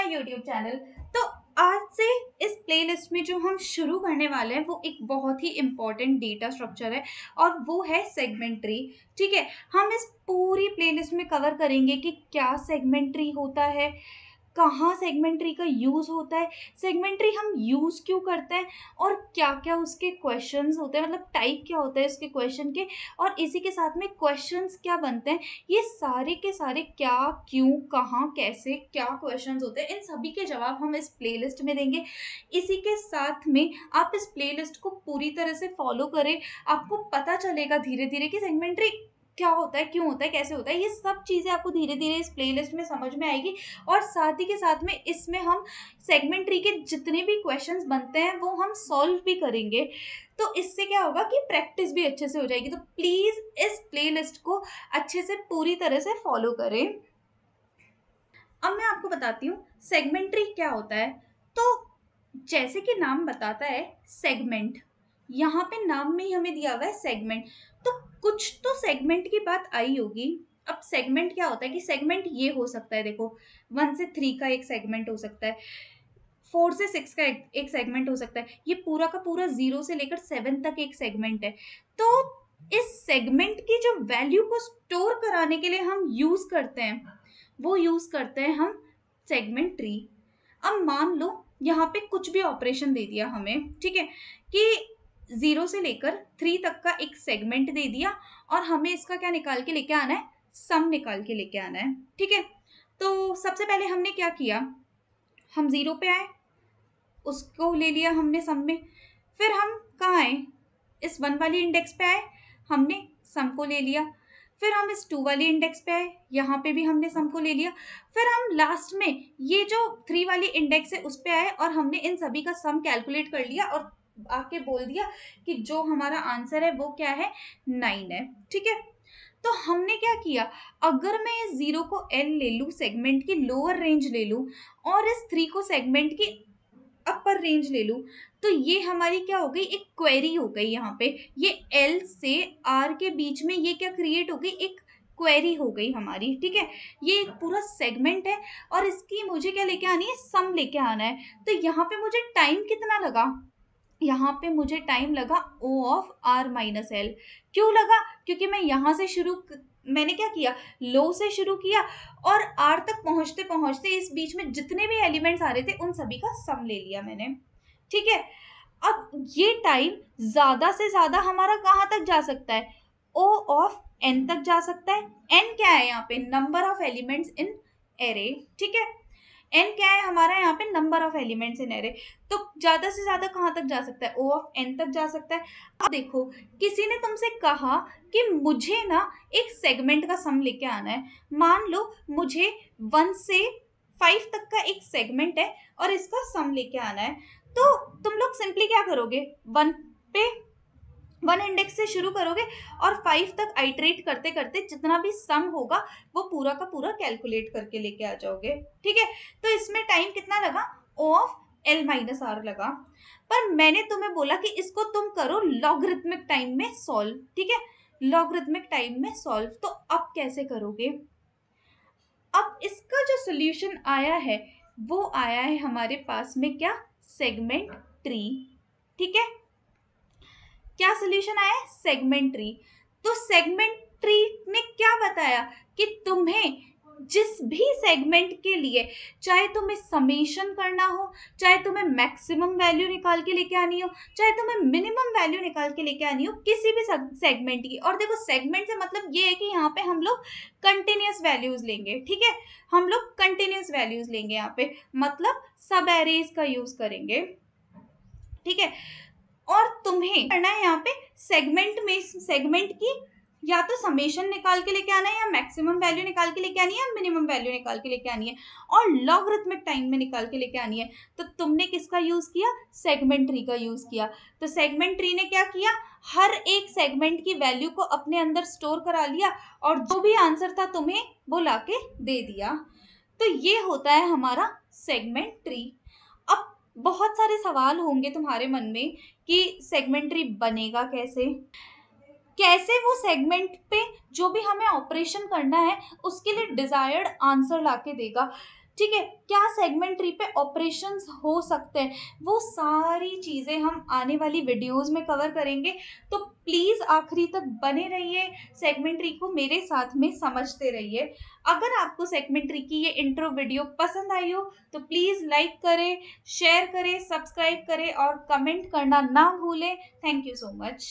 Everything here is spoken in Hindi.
माय यूट्यूब चैनल तो आज से इस प्लेलिस्ट में जो हम शुरू करने वाले हैं वो एक बहुत ही इम्पॉर्टेंट डेटा स्ट्रक्चर है और वो है सेगमेंट्री ठीक है हम इस पूरी प्लेलिस्ट में कवर करेंगे कि क्या सेगमेंट्री होता है कहाँ सेगमेंट्री का यूज़ होता है सेगमेंट्री हम यूज़ क्यों करते हैं और क्या क्या उसके क्वेश्चंस होते हैं मतलब टाइप क्या होता है उसके क्वेश्चन के और इसी के साथ में क्वेश्चंस क्या बनते हैं ये सारे के सारे क्या क्यों कहाँ कैसे क्या क्वेश्चंस होते हैं इन सभी के जवाब हम इस प्ले में देंगे इसी के साथ में आप इस प्ले को पूरी तरह से फॉलो करें आपको पता चलेगा धीरे धीरे कि सेगमेंट्री क्या होता है क्यों होता है कैसे होता है ये सब चीज़ें आपको धीरे धीरे इस प्लेलिस्ट में समझ में आएगी और साथ ही के साथ में इसमें हम सेगमेंट्री के जितने भी क्वेश्चंस बनते हैं वो हम सॉल्व भी करेंगे तो इससे क्या होगा कि प्रैक्टिस भी अच्छे से हो जाएगी तो प्लीज़ इस प्ले को अच्छे से पूरी तरह से फॉलो करें अब मैं आपको बताती हूँ सेगमेंट्री क्या होता है तो जैसे कि नाम बताता है सेगमेंट यहाँ पे नाम में ही हमें दिया हुआ है सेगमेंट तो कुछ तो सेगमेंट की बात आई होगी अब सेगमेंट क्या होता है कि सेगमेंट ये हो सकता है देखो वन से थ्री का एक सेगमेंट हो सकता है फोर से सिक्स का एक सेगमेंट हो सकता है ये पूरा का पूरा जीरो से लेकर सेवन तक एक सेगमेंट है तो इस सेगमेंट की जो वैल्यू को स्टोर कराने के लिए हम यूज करते हैं वो यूज करते हैं हम सेगमेंट ट्री अब मान लो यहाँ पे कुछ भी ऑपरेशन दे दिया हमें ठीक है कि ज़ीरो से लेकर थ्री तक का एक सेगमेंट दे दिया और हमें इसका क्या निकाल के लेके आना है सम निकाल के लेके आना है ठीक है तो सबसे पहले हमने क्या किया हम ज़ीरो पे आए उसको ले लिया हमने सम में फिर हम कहाँ आए इस वन वाली इंडेक्स पे आए हमने सम को ले लिया फिर हम इस टू वाली इंडेक्स पे आए यहाँ पे भी हमने सम को ले लिया फिर हम लास्ट में ये जो थ्री वाली इंडेक्स है उस पर आए और हमने इन सभी का सम कैलकुलेट कर लिया और आके बोल दिया कि जो हमारा आंसर है वो क्या है नाइन है ठीक है तो हमने क्या किया अगर मैं इस जीरो को एल ले लूँ सेगमेंट की लोअर रेंज ले लूँ और इस थ्री को सेगमेंट की अपर रेंज ले लूँ तो ये हमारी क्या हो गई एक क्वेरी हो गई यहाँ पे ये एल से आर के बीच में ये क्या क्रिएट हो गई एक क्वेरी हो गई हमारी ठीक है ये एक पूरा सेगमेंट है और इसकी मुझे क्या लेके आनी है सम लेके आना है तो यहाँ पे मुझे टाइम कितना लगा यहाँ पे मुझे टाइम लगा O of R minus L क्यों लगा क्योंकि मैं यहाँ से शुरू मैंने क्या किया लो से शुरू किया और आर तक पहुँचते पहुँचते इस बीच में जितने भी एलिमेंट्स आ रहे थे उन सभी का सम ले लिया मैंने ठीक है अब ये टाइम ज़्यादा से ज़्यादा हमारा कहाँ तक जा सकता है ओ ऑफ एन तक जा सकता है एन क्या है यहाँ पे number of elements in array ठीक है एन क्या है हमारा यहाँ पे number of elements in array तो ज़्यादा से ज़्यादा कहाँ तक जा सकता है ओ ऑफ एन तक जा सकता है अब देखो किसी ने तुमसे कहा कि मुझे ना एक सेगमेंट का सम लेके आना है मान लो मुझे वन से फाइव तक का एक सेगमेंट है और इसका सम लेके आना है तो तुम लोग सिंपली क्या करोगे वन पे वन इंडेक्स से शुरू करोगे और फाइव तक आइट्रेट करते करते जितना भी सम होगा वो पूरा का पूरा कैलकुलेट करके लेके आ जाओगे ठीक है तो इसमें टाइम कितना लगा O of L minus R लगा पर मैंने तुम्हें बोला कि इसको तुम करो लॉगरिथमिक टाइम में सॉल्व ठीक है लॉगरिथमिक टाइम में सॉल्व तो अब कैसे करोगे अब इसका जो सोल्यूशन आया है वो आया है हमारे पास में क्या सेगमेंट थ्री ठीक है क्या सोल्यूशन आया सेगमेंट ट्री तो सेगमेंट ट्री ने क्या बताया कि तुम्हें जिस भी सेगमेंट के लिए चाहे तुम्हें समेशन करना हो चाहे तुम्हें मैक्सिमम वैल्यू निकाल के लेके आनी हो चाहे तुम्हें मिनिमम वैल्यू निकाल के लेके आनी हो किसी भी सेगमेंट की और देखो सेगमेंट से मतलब ये है कि यहाँ पे हम लोग कंटिन्यूस वैल्यूज़ लेंगे ठीक है हम लोग कंटिन्यूस वैल्यूज़ लेंगे यहाँ पे मतलब सब एरेज का यूज़ करेंगे ठीक है और तुम्हें करना है यहाँ पे सेगमेंट में सेगमेंट की या तो समेशन निकाल के लेके आना है या मैक्सिमम वैल्यू निकाल के लेके आनी है या मिनिमम वैल्यू निकाल के लेके आनी है और लॉगरिथमिक टाइम में निकाल के लेके आनी है तो तुमने किसका यूज़ किया सेगमेंट ट्री का यूज़ किया तो सेगमेंट ट्री ने क्या किया हर एक सेगमेंट की वैल्यू को अपने अंदर स्टोर करा लिया और जो भी आंसर था तुम्हें वो ला के दे दिया तो ये होता है हमारा सेगमेंट ट्री बहुत सारे सवाल होंगे तुम्हारे मन में कि सेगमेंट्री बनेगा कैसे कैसे वो सेगमेंट पे जो भी हमें ऑपरेशन करना है उसके लिए डिज़ायर्ड आंसर ला के देगा ठीक है क्या सेगमेंट ट्री पे ऑपरेशंस हो सकते हैं वो सारी चीज़ें हम आने वाली वीडियोस में कवर करेंगे तो प्लीज़ आखिरी तक बने रहिए सेगमेंट ट्री को मेरे साथ में समझते रहिए अगर आपको सेगमेंट ट्री की ये इंट्रो वीडियो पसंद आई हो तो प्लीज़ लाइक करें शेयर करें सब्सक्राइब करें और कमेंट करना ना भूलें थैंक यू सो मच